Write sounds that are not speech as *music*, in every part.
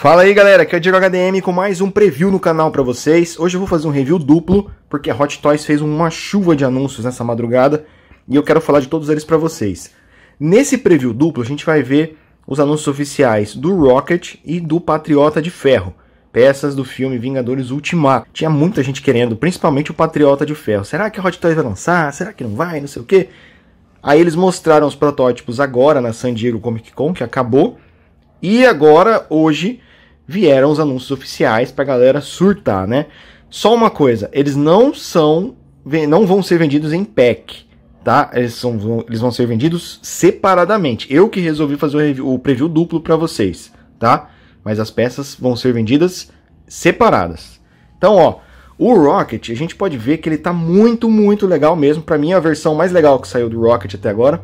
Fala aí galera, aqui é o Diego HDM com mais um preview no canal para vocês. Hoje eu vou fazer um review duplo, porque a Hot Toys fez uma chuva de anúncios nessa madrugada e eu quero falar de todos eles para vocês. Nesse preview duplo a gente vai ver os anúncios oficiais do Rocket e do Patriota de Ferro, peças do filme Vingadores Ultimato. Tinha muita gente querendo, principalmente o Patriota de Ferro. Será que a Hot Toys vai lançar? Será que não vai? Não sei o que. Aí eles mostraram os protótipos agora na San Diego Comic Con, que acabou. E agora, hoje, vieram os anúncios oficiais pra galera surtar, né? Só uma coisa, eles não são não vão ser vendidos em pack, tá? Eles, são, eles vão ser vendidos separadamente. Eu que resolvi fazer o, review, o preview duplo para vocês, tá? Mas as peças vão ser vendidas separadas. Então, ó, o Rocket, a gente pode ver que ele tá muito, muito legal mesmo. Para mim é a versão mais legal que saiu do Rocket até agora.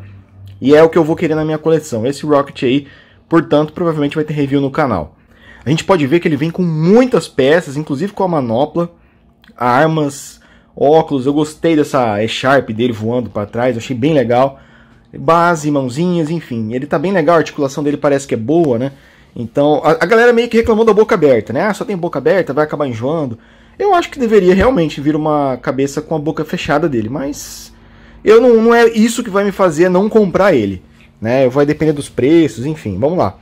E é o que eu vou querer na minha coleção. Esse Rocket aí, portanto, provavelmente vai ter review no canal. A gente pode ver que ele vem com muitas peças, inclusive com a manopla, armas, óculos. Eu gostei dessa E-Sharp dele voando para trás, achei bem legal. Base, mãozinhas, enfim. Ele tá bem legal, a articulação dele parece que é boa, né? Então, a, a galera meio que reclamou da boca aberta, né? Ah, só tem boca aberta, vai acabar enjoando. Eu acho que deveria realmente vir uma cabeça com a boca fechada dele, mas eu não, não é isso que vai me fazer não comprar ele, né? Vai depender dos preços, enfim, vamos lá.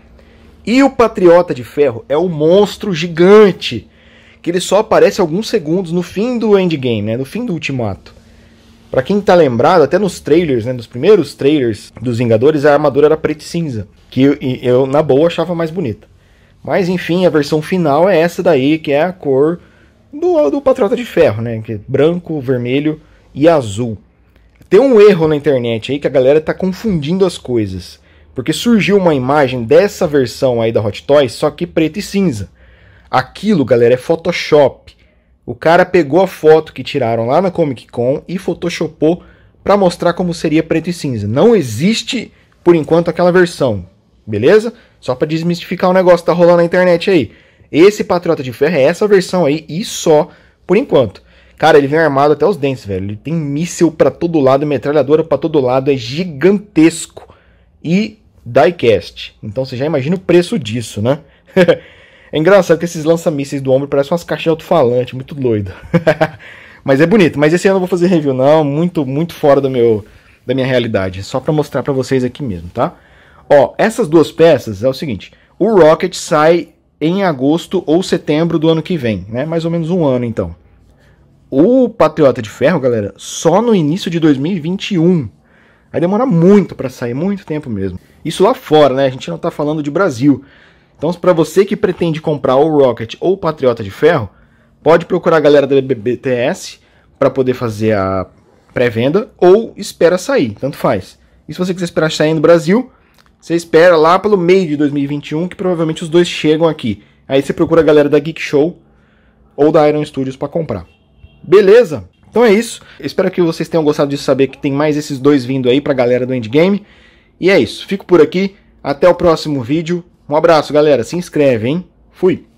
E o Patriota de Ferro é um monstro gigante que ele só aparece alguns segundos no fim do Endgame, né? No fim do Ultimato. Para quem tá lembrado, até nos trailers, né, nos primeiros trailers dos Vingadores, a armadura era preta e cinza, que eu, eu na boa achava mais bonita. Mas enfim, a versão final é essa daí, que é a cor do, do Patriota de Ferro, né? Que é branco, vermelho e azul. Tem um erro na internet aí que a galera tá confundindo as coisas. Porque surgiu uma imagem dessa versão aí da Hot Toys, só que preto e cinza. Aquilo, galera, é Photoshop. O cara pegou a foto que tiraram lá na Comic Con e photoshopou para mostrar como seria preto e cinza. Não existe, por enquanto, aquela versão, beleza? Só para desmistificar o negócio que tá rolando na internet aí. Esse Patriota de Ferro é essa versão aí e só por enquanto. Cara, ele vem armado até os dentes, velho. Ele tem míssil para todo lado, metralhadora para todo lado, é gigantesco. E diecast. Então você já imagina o preço disso, né? *laughs* é engraçado que esses lança-mísseis do ombro parecem umas caixas de alto-falante, muito doido. *laughs* mas é bonito. Mas esse ano eu não vou fazer review não, muito muito fora do meu da minha realidade, só para mostrar para vocês aqui mesmo, tá? Ó, essas duas peças é o seguinte, o Rocket sai em agosto ou setembro do ano que vem, né? Mais ou menos um ano então. O Patriota de Ferro, galera, só no início de 2021. Aí demora muito para sair, muito tempo mesmo. Isso lá fora, né? A gente não tá falando de Brasil. Então, para você que pretende comprar ou Rocket ou Patriota de Ferro, pode procurar a galera da BBTS para poder fazer a pré-venda ou espera sair, tanto faz. E se você quiser esperar sair no Brasil, você espera lá pelo meio de 2021, que provavelmente os dois chegam aqui. Aí você procura a galera da Geek Show ou da Iron Studios para comprar. Beleza? Então é isso. Espero que vocês tenham gostado de saber que tem mais esses dois vindo aí pra galera do Endgame. E é isso. Fico por aqui. Até o próximo vídeo. Um abraço, galera. Se inscreve, hein? Fui!